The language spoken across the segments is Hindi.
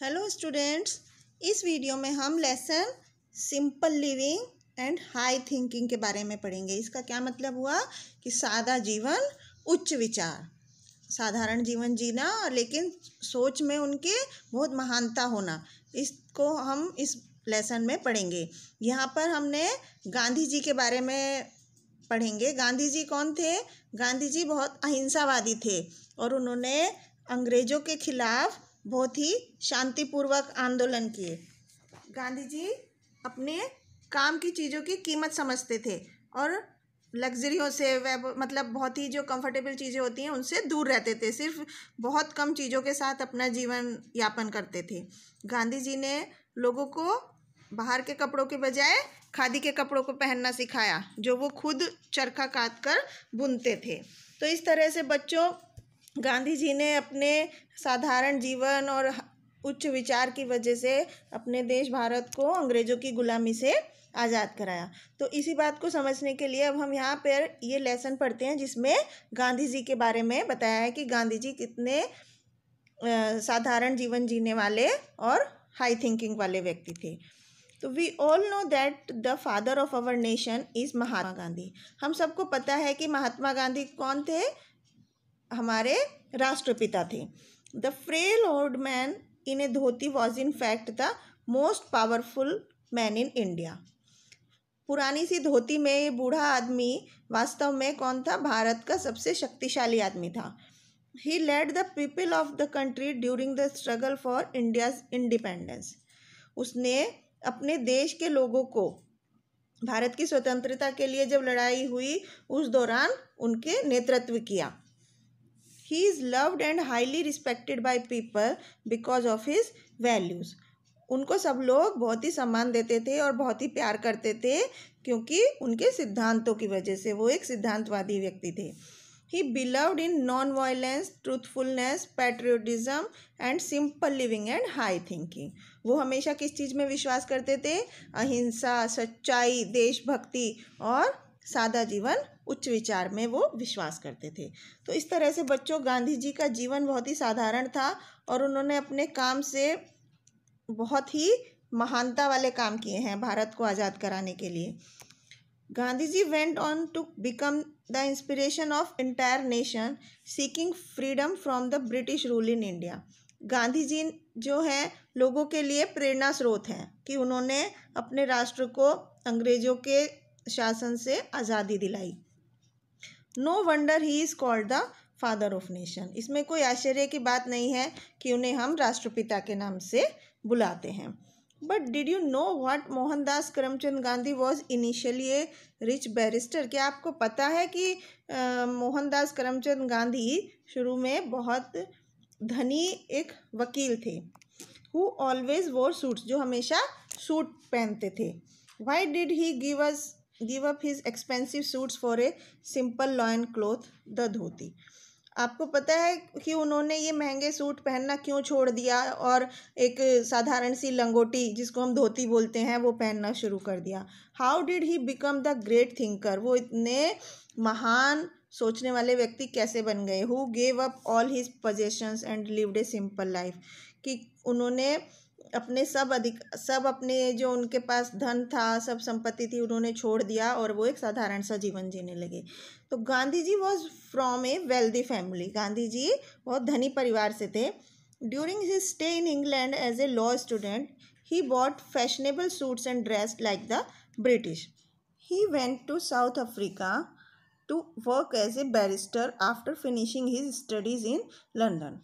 हेलो स्टूडेंट्स इस वीडियो में हम lesson simple living and high thinking के बारे में पढ़ेंगे इसका क्या मतलब हुआ कि सादा जीवन उच्च विचार साधारण जीवन जीना और लेकिन सोच में उनके बहुत महानता होना इसको हम इस लेसन में पढ़ेंगे यहाँ पर हमने गांधी जी के बारे में पढ़ेंगे गांधी जी कौन थे गांधी जी बहुत अहिंसावादी थे और उन्होंने अंग्रेज़ों के खिलाफ बहुत ही शांतिपूर्वक आंदोलन किए गांधी जी अपने काम की चीज़ों की कीमत समझते थे और लग्जरियों से वह मतलब बहुत ही जो कंफर्टेबल चीज़ें होती हैं उनसे दूर रहते थे सिर्फ बहुत कम चीज़ों के साथ अपना जीवन यापन करते थे गांधी जी ने लोगों को बाहर के कपड़ों के बजाय खादी के कपड़ों को पहनना सिखाया जो वो खुद चरखा काट कर बुनते थे तो इस तरह से बच्चों गांधी जी ने अपने साधारण जीवन और उच्च विचार की वजह से अपने देश भारत को अंग्रेज़ों की गुलामी से आज़ाद कराया तो इसी बात को समझने के लिए अब हम यहाँ पर ये लेसन पढ़ते हैं जिसमें गांधी जी के बारे में बताया है कि गांधी जी कितने साधारण जीवन जीने वाले और हाई थिंकिंग वाले व्यक्ति थे तो we all know that the father of our nation is Mahatma Gandhi हम सबको पता है कि महात्मा गांधी कौन थे हमारे राष्ट्रपिता थे the frail old man in a dhoti was in fact the most powerful man in India पुरानी सी धोती में ये बूढ़ा आदमी वास्तव में कौन था भारत का सबसे शक्तिशाली आदमी था he led the people of the country during the struggle for India's independence उसने अपने देश के लोगों को भारत की स्वतंत्रता के लिए जब लड़ाई हुई उस दौरान उनके नेतृत्व किया he is loved and highly respected by people because of his values उनको सब लोग बहुत ही सम्मान देते थे और बहुत ही प्यार करते थे क्योंकि उनके सिद्धांतों की वजह से वो एक सिद्धांतवादी व्यक्ति थे he believed in non violence truthfulness patriotism and simple living and high thinking वो हमेशा किस चीज़ में विश्वास करते थे अहिंसा सच्चाई देशभक्ति और सादा जीवन उच्च विचार में वो विश्वास करते थे तो इस तरह से बच्चों गांधी जी का जीवन बहुत ही साधारण था और उन्होंने अपने काम से बहुत ही महानता वाले काम किए हैं भारत को आज़ाद कराने के लिए Gandhi ji went on to become the inspiration of entire nation seeking freedom from the British rule in India Gandhi ji जो है लोगों के लिए प्रेरणा स्रोत हैं कि उन्होंने अपने राष्ट्र को अंग्रेज़ों के शासन से आज़ादी दिलाई no wonder he is called the father of nation इसमें कोई आश्चर्य की बात नहीं है कि उन्हें हम राष्ट्रपिता के नाम से बुलाते हैं but did you know what Mohandas Karamchand Gandhi was initially a rich barrister क्या आपको पता है कि मोहनदास करमचंद गांधी शुरू में बहुत धनी एक वकील थे हु ऑलवेज वोर सूट्स जो हमेशा सूट पहनते थे why did he give us give up his expensive suits for a simple loin cloth the dhoti आपको पता है कि उन्होंने ये महंगे सूट पहनना क्यों छोड़ दिया और एक साधारण सी लंगोटी जिसको हम धोती बोलते हैं वो पहनना शुरू कर दिया how did he become the great thinker वो इतने महान सोचने वाले व्यक्ति कैसे बन गए who gave up all his possessions and lived a simple life कि उन्होंने अपने सब अधिक सब अपने जो उनके पास धन था सब संपत्ति थी उन्होंने छोड़ दिया और वो एक साधारण सा जीवन जीने लगे तो Gandhi ji was from a wealthy family Gandhi ji बहुत धनी परिवार से थे during his stay in England as a law student he bought fashionable suits and dress like the British he went to South Africa to work as a barrister after finishing his studies in London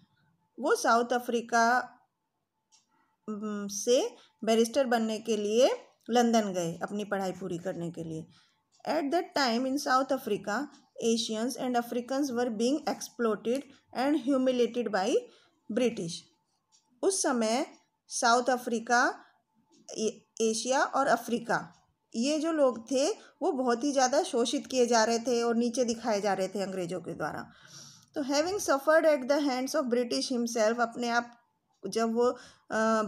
वो साउथ अफ्रीका से बैरिस्टर बनने के लिए लंदन गए अपनी पढ़ाई पूरी करने के लिए at that time in South Africa Asians and Africans were being exploited and humiliated by British उस समय साउथ अफ्रीका एशिया और अफ्रीका ये जो लोग थे वो बहुत ही ज़्यादा शोषित किए जा रहे थे और नीचे दिखाए जा रहे थे अंग्रेज़ों के द्वारा तो having suffered at the hands of British himself अपने आप जब वो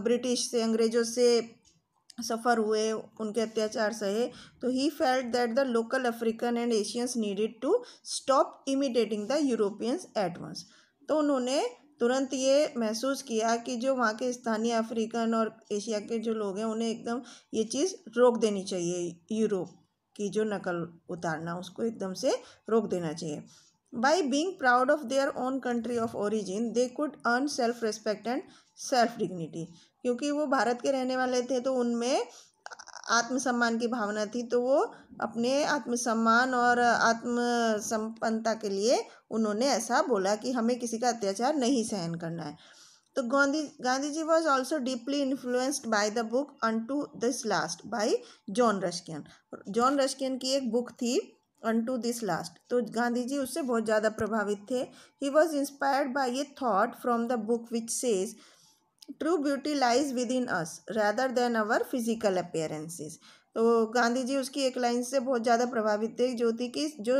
ब्रिटिश से अंग्रेज़ों से सफ़र हुए उनके अत्याचार सहे तो he felt that the local African and Asians needed to stop imitating the Europeans at once तो उन्होंने तुरंत ये महसूस किया कि जो वहाँ के स्थानीय अफ्रीकन और एशिया के जो लोग हैं उन्हें एकदम ये चीज़ रोक देनी चाहिए यूरोप की जो नकल उतारना उसको एकदम से रोक देना चाहिए By being proud of their own country of origin, they could earn self respect and self dignity. क्योंकि वो भारत के रहने वाले थे तो उनमें आत्मसम्मान की भावना थी तो वो अपने आत्मसम्मान और आत्मसंपन्नता के लिए उन्होंने ऐसा बोला कि हमें किसी का अत्याचार नहीं सहन करना है तो Gandhi Gandhi ji was also deeply influenced by the book unto this last by John Ruskin John Ruskin की एक बुक थी अन टू दिस लास्ट तो गांधी जी उससे बहुत ज़्यादा प्रभावित थे he was inspired by a thought from the book which says true beauty lies within us rather than our physical appearances तो गांधी जी उसकी एक लाइन से बहुत ज़्यादा प्रभावित थे जो थी कि जो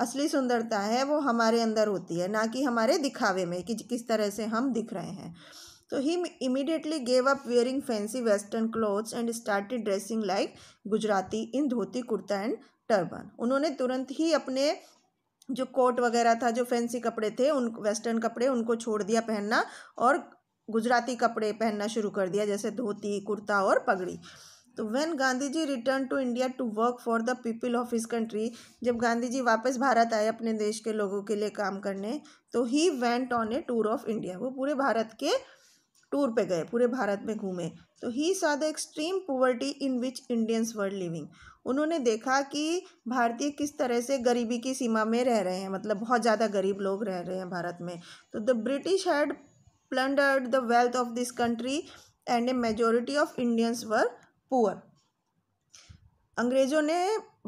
असली सुंदरता है वो हमारे अंदर होती है ना कि हमारे दिखावे में कि किस तरह से हम दिख रहे हैं तो he immediately gave up wearing fancy western clothes and started dressing like Gujarati in dhoti kurta and turban उन्होंने तुरंत ही अपने जो कोट वगैरह था जो फैंसी कपड़े थे उन वेस्टर्न कपड़े उनको छोड़ दिया पहनना और गुजराती कपड़े पहनना शुरू कर दिया जैसे धोती कुर्ता और पगड़ी तो when Gandhi ji return to India to work for the people of his country जब गांधी जी वापस भारत आए अपने देश के लोगों के लिए काम करने तो he went on a tour of India वो पूरे भारत के टूर पे गए पूरे भारत में घूमे तो he saw the extreme poverty in which Indians were living उन्होंने देखा कि भारतीय किस तरह से गरीबी की सीमा में रह रहे हैं मतलब बहुत ज़्यादा गरीब लोग रह रहे हैं भारत में तो the British had plundered the wealth of this country and a majority of Indians were poor अंग्रेज़ों ने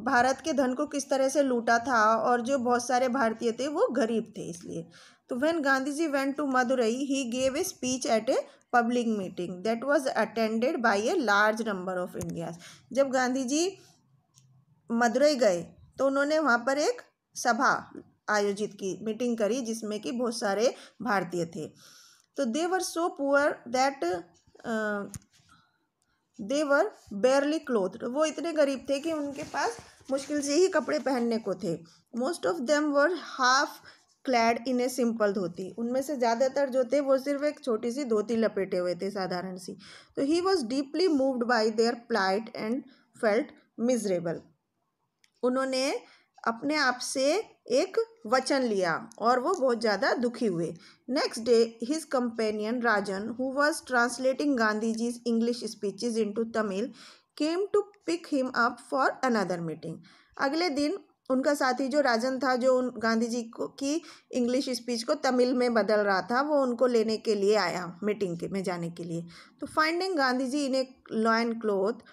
भारत के धन को किस तरह से लूटा था और जो बहुत सारे भारतीय थे वो गरीब थे इसलिए तो when Gandhi ji went to Madurai he gave a speech at a public meeting that was attended by a large number of Indians जब गांधी जी मदुरई गए तो उन्होंने वहाँ पर एक सभा आयोजित की मीटिंग करी जिसमें कि बहुत सारे भारतीय थे तो they were so poor that they were barely cloth वो इतने गरीब थे कि उनके पास मुश्किल से ही कपड़े पहनने को थे most of them were half clad in a simple dhoti उनमें से ज़्यादातर जो थे वो सिर्फ एक छोटी सी धोती लपेटे हुए थे साधारण सी तो he was deeply moved by their plight and felt miserable उन्होंने अपने आप से एक वचन लिया और वो बहुत ज़्यादा दुखी हुए next day his companion Rajan who was translating Gandhi ji's English speeches to Tamil came to pick him up for another meeting अगले दिन उनका साथी जो राजन था जो उन गांधी जी को की इंग्लिश स्पीच को तमिल में बदल रहा था वो उनको लेने के लिए आया मीटिंग के में जाने के लिए तो finding Gandhi ji in a and cloth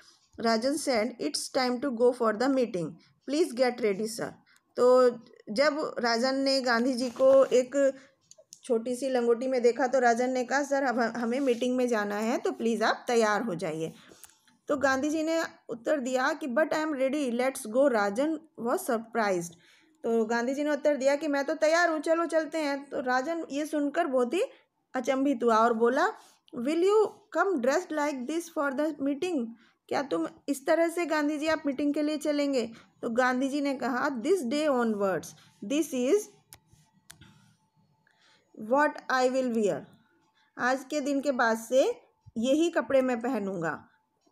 Rajan said it's time to go for the meeting please get ready sir तो जब राजन ने गांधी जी को एक छोटी सी लंगोटी में देखा तो राजन ने कहा सर अब हमें मीटिंग में जाना है तो प्लीज़ आप तैयार हो जाइए तो गांधी जी ने उत्तर दिया कि but I am ready let's go Rajan was surprise तो गांधी जी ने उत्तर दिया कि मैं तो तैयार हूँ चलो चलते हैं तो राजन ये सुनकर बहुत ही अचंभित हुआ और बोला will you come dressed like this for the meeting क्या तुम इस तरह से गांधी जी आप मीटिंग के लिए चलेंगे तो गांधी जी ने कहा this day onwards this is what I will wear आज के दिन के बाद से यही कपड़े मैं पहनूंगा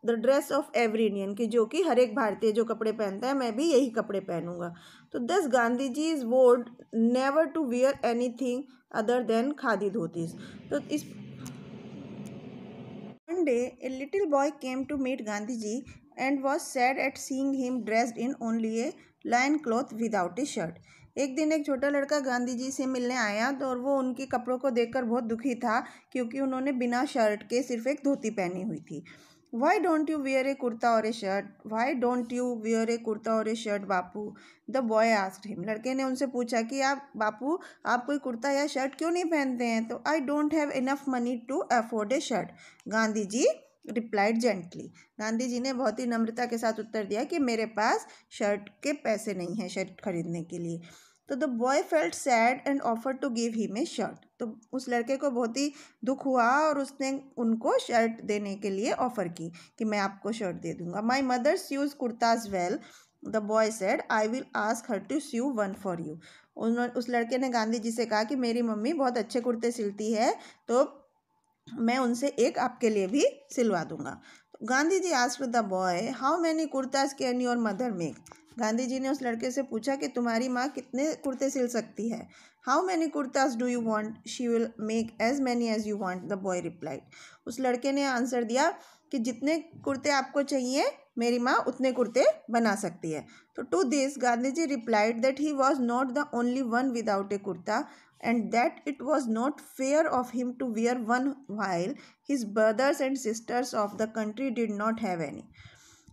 the dress of every Indian की जो कि हर एक भारतीय जो कपड़े पहनता है मैं भी यही कपड़े पहनूंगा तो thus Gandhi ji is vowed never to wear anything other than khadi dhotis तो इस One day, a little boy came to meet Gandhiji and was sad at seeing him dressed in only a loin cloth without a shirt एक दिन एक छोटा लड़का गांधी जी से मिलने आया तो और वो उनके कपड़ों को देखकर बहुत दुखी था क्योंकि उन्होंने बिना शर्ट के सिर्फ एक धोती पहनी हुई थी why don't you wear a kurta or a shirt why don't you wear a kurta or a shirt bapu the boy asked him लड़के ने उनसे पूछा कि आप बापू आप कोई कुर्ता या शर्ट क्यों नहीं पहनते हैं तो I don't have enough money to afford a shirt Gandhi ji replied gently Gandhi ji ने बहुत ही नम्रता के साथ उत्तर दिया कि मेरे पास शर्ट के पैसे नहीं हैं शर्ट खरीदने के लिए तो the boy felt sad and offer to give he a shirt तो उस लड़के को बहुत ही दुख हुआ और उसने उनको शर्ट देने के लिए ऑफ़र की कि मैं आपको शर्ट दे दूंगा my mother's use kurtas well the boy said I will ask her to sew one for you उन्होंने उस लड़के ने गांधी जी से कहा कि मेरी मम्मी बहुत अच्छे कुर्ते सिलती है तो मैं उनसे एक आपके लिए भी सिलवा दूंगा तो Gandhi ji ask the boy how many kurtas can your mother make Gandhi ji ने उस लड़के से पूछा कि तुम्हारी माँ कितने कुर्ते सिल सकती है how many kurtas do you want she will make as many as you want the boy replied उस लड़के ने आंसर दिया कि जितने कुर्ते आपको चाहिए मेरी माँ उतने कुर्ते बना सकती है तो to this Gandhi ji replied that he was not the only one without a kurta and that it was not fair of him to wear one while his brothers and sisters of the country did not have any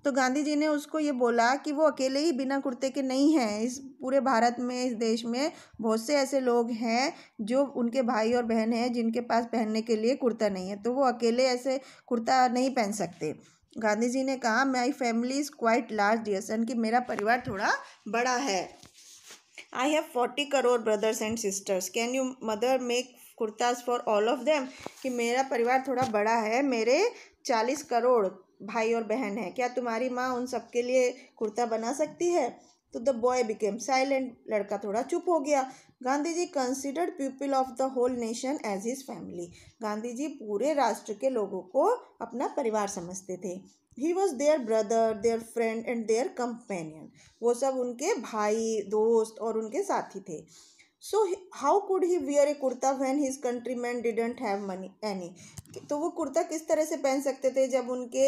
तो गांधी जी ने उसको ये बोला कि वो अकेले ही बिना कुर्ते के नहीं हैं इस पूरे भारत में इस देश में बहुत से ऐसे लोग हैं जो उनके भाई और बहन हैं जिनके पास पहनने के लिए कुर्ता नहीं है तो वो अकेले ऐसे कुर्ता नहीं पहन सकते गांधी जी ने कहा my family is quite large dear son कि मेरा परिवार थोड़ा बड़ा है I have forty crore brothers and sisters can you mother make kurtas for all of them कि मेरा परिवार थोड़ा बड़ा है मेरे चालीस करोड़ भाई और बहन है क्या तुम्हारी माँ उन सबके लिए कुर्ता बना सकती है तो द बॉय बिकेम साइलेंट लड़का थोड़ा चुप हो गया Gandhi ji considered people of the whole nation as his family Gandhi ji पूरे राष्ट्र के लोगों को अपना परिवार समझते थे he was their brother their friend and their companion वो सब उनके भाई दोस्त और उनके साथी थे so how could he wear a kurta when his country man didn't have money any तो वो कुर्ता किस तरह से पहन सकते थे जब उनके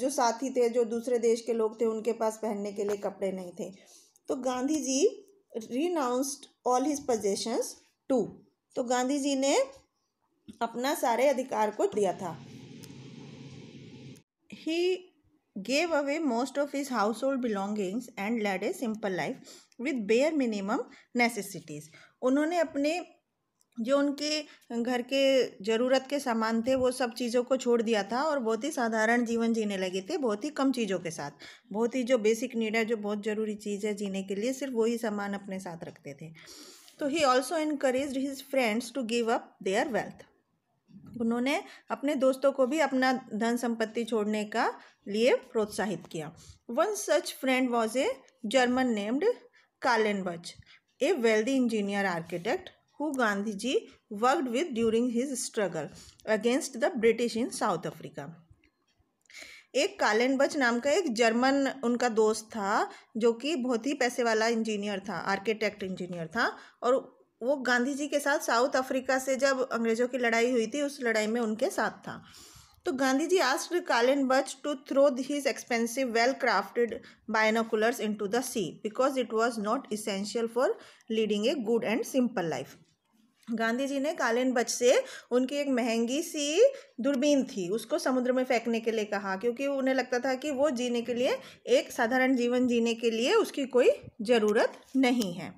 जो साथी थे जो दूसरे देश के लोग थे उनके पास पहनने के लिए कपड़े नहीं थे तो Gandhi ji renounced all his possessions too तो गांधी जी ने अपना सारे अधिकार को दिया था he gave away most of his household belongings and led a simple life with bare minimum necessities उन्होंने अपने जो उनके घर के ज़रूरत के सामान थे वो सब चीज़ों को छोड़ दिया था और बहुत ही साधारण जीवन जीने लगे थे बहुत ही कम चीज़ों के साथ बहुत ही जो बेसिक नीड है जो बहुत ज़रूरी चीज़ है जीने के लिए सिर्फ वही सामान अपने साथ रखते थे तो he also encourage his friends to give up their wealth उन्होंने अपने दोस्तों को भी अपना धन संपत्ति छोड़ने का लिए प्रोत्साहित किया one such friend was a German named Bach a wealthy engineer architect who Gandhi ji worked with during his struggle against the British in South Africa एक बच नाम का एक जर्मन उनका दोस्त था जो कि बहुत ही पैसे वाला इंजीनियर था आर्किटेक्ट इंजीनियर था और वो गांधी जी के साथ साउथ अफ्रीका से जब अंग्रेज़ों की लड़ाई हुई थी उस लड़ाई में उनके साथ था तो गांधी जी asked Kallenbach to throw these expensive well crafted binoculars into the sea because it was not essential for leading a good and simple life Gandhi ji ने कालीन बच से उनकी एक महंगी सी दूरबीन थी उसको समुद्र में फेंकने के लिए कहा क्योंकि उन्हें लगता था कि वो जीने के लिए एक साधारण जीवन जीने के लिए उसकी कोई ज़रूरत नहीं है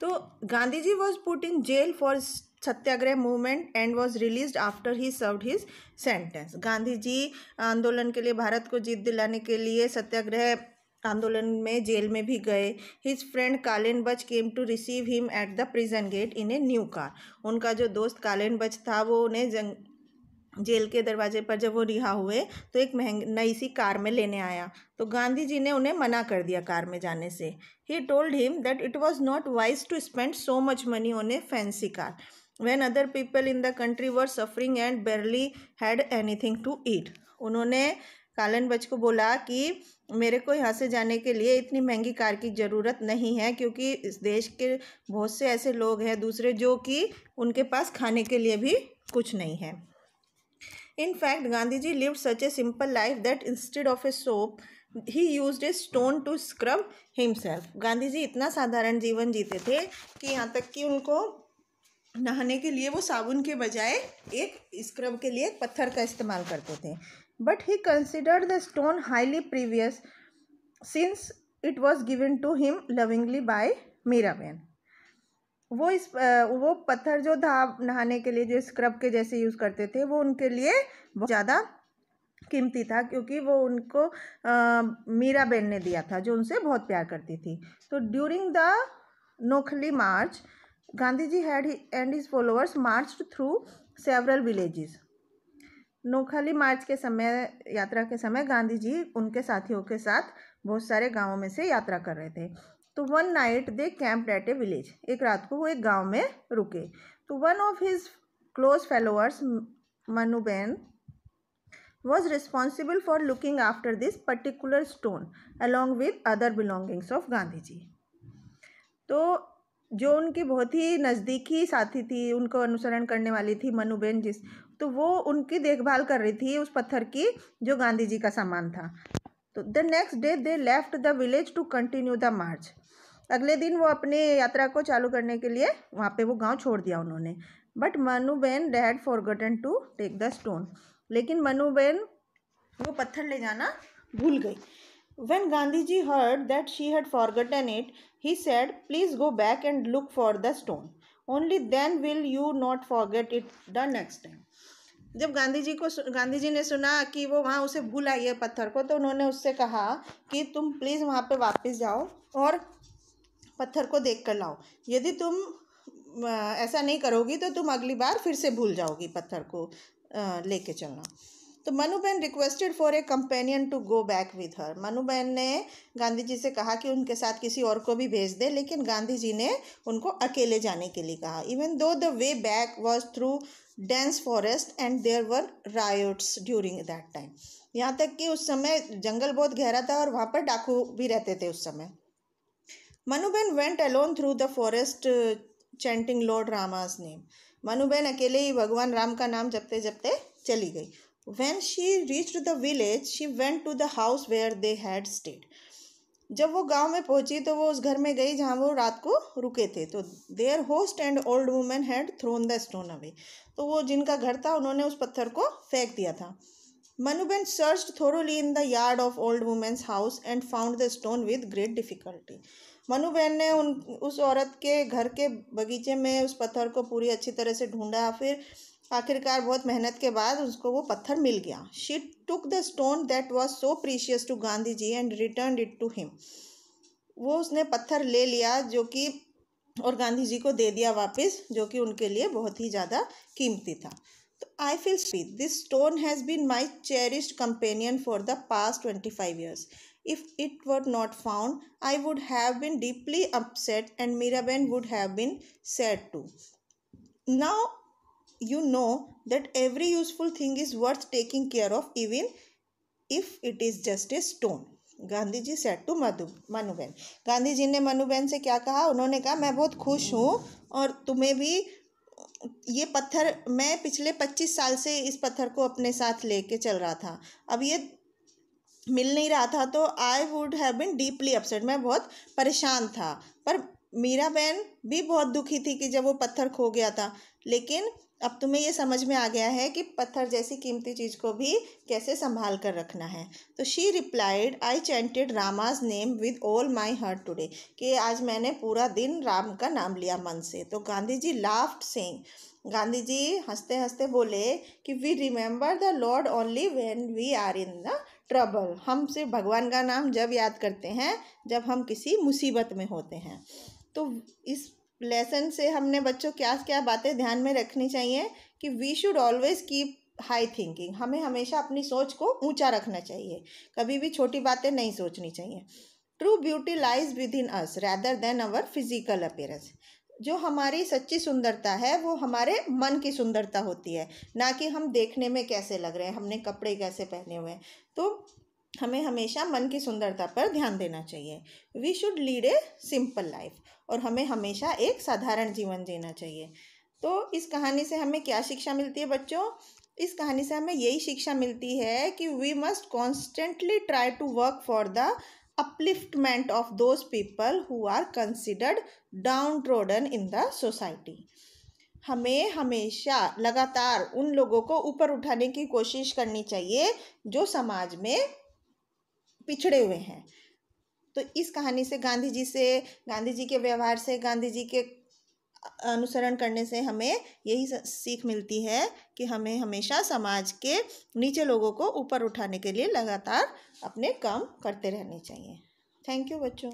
तो Gandhi ji was put in jail for satyagraha movement and was release after he served his sentence Gandhi ji आंदोलन के लिए भारत को जीत दिलाने के लिए सत्याग्रह आंदोलन में जेल में भी गए his friend Kallenbach came to receive him at the prison gate in a new car उनका जो दोस्त कालेन बच था वो उन्हें जंग जेल के दरवाजे पर जब वो रिहा हुए तो एक महंग नई सी कार में लेने आया तो गांधी जी ने उन्हें मना कर दिया कार में जाने से he told him that it was not wise to spend so much money on a fancy car when other people in the country were suffering and barely had anything to eat उन्होंने कालन बच को बोला कि मेरे को यहाँ से जाने के लिए इतनी महंगी कार की ज़रूरत नहीं है क्योंकि इस देश के बहुत से ऐसे लोग हैं दूसरे जो कि उनके पास खाने के लिए भी कुछ नहीं है in fact Gandhi ji live such a simple life that instead of a soap he use a stone to scrub himself Gandhi ji इतना साधारण जीवन जीते थे कि यहाँ तक कि उनको नहाने के लिए वो साबुन के बजाय एक स्क्रब के लिए पत्थर का इस्तेमाल करते थे but he considered the stone highly precious since it was given to him lovingly by Miraben वो इस वो पत्थर जो था नहाने के लिए जो स्क्रब के जैसे यूज़ करते थे वो उनके लिए बहुत ज़्यादा कीमती था क्योंकि वो उनको मीरा बेन ने दिया था जो उनसे बहुत प्यार करती थी तो during the Noakhali march Gandhi ji had and his followers march through several villages Noakhali march के समय यात्रा के समय गांधी जी उनके साथियों के साथ बहुत सारे गांवों में से यात्रा कर रहे थे तो one night they camped at a village एक रात को वो एक गांव में रुके तो one of his close followers Manuben was responsible for looking after this particular stone along with other belongings of Gandhi ji तो जो उनकी बहुत ही नज़दीकी साथी थी उनको अनुसरण करने वाली थी मनुबेन जिस तो वो उनकी देखभाल कर रही थी उस पत्थर की जो गांधी जी का सामान था तो the next day they left the village to continue the march अगले दिन वो अपने यात्रा को चालू करने के लिए वहाँ पे वो गांव छोड़ दिया उन्होंने but Manuben had gotten to take the stone लेकिन मनुबेन वो पत्थर ले जाना भूल गई When Gandhiji heard that she had forgotten it, he said, Please go back and look for the stone. Only then will you not forget it the next time. जब गांधी जी को गांधी जी ने सुना कि वो वहाँ उसे भूल आई है पत्थर को तो उन्होंने उससे कहा कि तुम प्लीज़ वहाँ पे वापस जाओ और पत्थर को देख कर लाओ यदि तुम ऐसा नहीं करोगी तो तुम अगली बार फिर से भूल जाओगी पत्थर को लेके चलना तो Manuben requested for a companion to go back with her Manuben ने गांधी जी से कहा कि उनके साथ किसी और को भी भेज दे लेकिन गांधी जी ने उनको अकेले जाने के लिए कहा even though the way back was through dense forest and there were riots during that time यहाँ तक कि उस समय जंगल बहुत गहरा था और वहाँ पर डाकू भी रहते थे उस समय Manuben went alone through the forest chanting Lord Rama's name Manuben अकेले ही भगवान राम का नाम जपते जपते चली गई when she reach the village she went to the house where they had stayed जब वो गांव में पहुंची तो वो उस घर में गई जहां वो रात को रुके थे तो their host and old women had thrown the stone away तो वो जिनका घर था उन्होंने उस पत्थर को फेंक दिया था Manuben search thoroughly in the yard of old women's house and found the stone with great difficulty Manuben ने उन उस औरत के घर के बगीचे में उस पत्थर को पूरी अच्छी तरह से ढूंढा फिर आखिरकार बहुत मेहनत के बाद उसको वो पत्थर मिल गया she took the stone that was so precious to Gandhi ji and return it to him वो उसने पत्थर ले लिया जो कि और गांधी जी को दे दिया वापस जो कि उनके लिए बहुत ही ज़्यादा कीमती था तो I feel speech this stone has been my cherished companion for the past twenty five years it it not found I would have been deeply upset and Mira miraben would have been sad too now you know that every useful thing is worth taking care of even if it is just a stone Gandhi ji said to Madhu Manuben Gandhi ji ने मनुबेन से क्या कहा उन्होंने कहा मैं बहुत खुश हूँ और तुम्हें भी ये पत्थर मैं पिछले पच्चीस साल से इस पत्थर को अपने साथ लेके चल रहा था अब ये मिल नहीं रहा था तो I would have been deeply upset मैं बहुत परेशान था पर मीरा बहन भी बहुत दुखी थी कि जब वो पत्थर खो गया था लेकिन अब तुम्हें ये समझ में आ गया है कि पत्थर जैसी कीमती चीज़ को भी कैसे संभाल कर रखना है तो she replied I chanted Rama's name with all my heart today कि आज मैंने पूरा दिन राम का नाम लिया मन से तो गांधी जी लाफ्ट सेंग गांधी जी हंसते हंसते बोले कि we remember the Lord only when we are in the trouble हम सिर्फ भगवान का नाम जब याद करते हैं जब हम किसी मुसीबत में होते हैं तो इस लेसन से हमने बच्चों क्या क्या बातें ध्यान में रखनी चाहिए कि we should always keep high thinking हमें हमेशा अपनी सोच को ऊंचा रखना चाहिए कभी भी छोटी बातें नहीं सोचनी चाहिए true beauty lies within us rather than our physical appearance जो हमारी सच्ची सुंदरता है वो हमारे मन की सुंदरता होती है ना कि हम देखने में कैसे लग रहे हैं हमने कपड़े कैसे पहने हुए हैं तो हमें हमेशा मन की सुंदरता पर ध्यान देना चाहिए we should lead a simple life और हमें हमेशा एक साधारण जीवन जीना चाहिए तो इस कहानी से हमें क्या शिक्षा मिलती है बच्चों इस कहानी से हमें यही शिक्षा मिलती है कि we must constantly try to work for the upliftment of those people who are considered downtrodden in the society हमें हमेशा लगातार उन लोगों को ऊपर उठाने की कोशिश करनी चाहिए जो समाज में पिछड़े हुए हैं तो इस कहानी से गांधी जी से गांधी जी के व्यवहार से गांधी जी के अनुसरण करने से हमें यही सीख मिलती है कि हमें हमेशा समाज के नीचे लोगों को ऊपर उठाने के लिए लगातार अपने काम करते रहने चाहिए थैंक यू बच्चों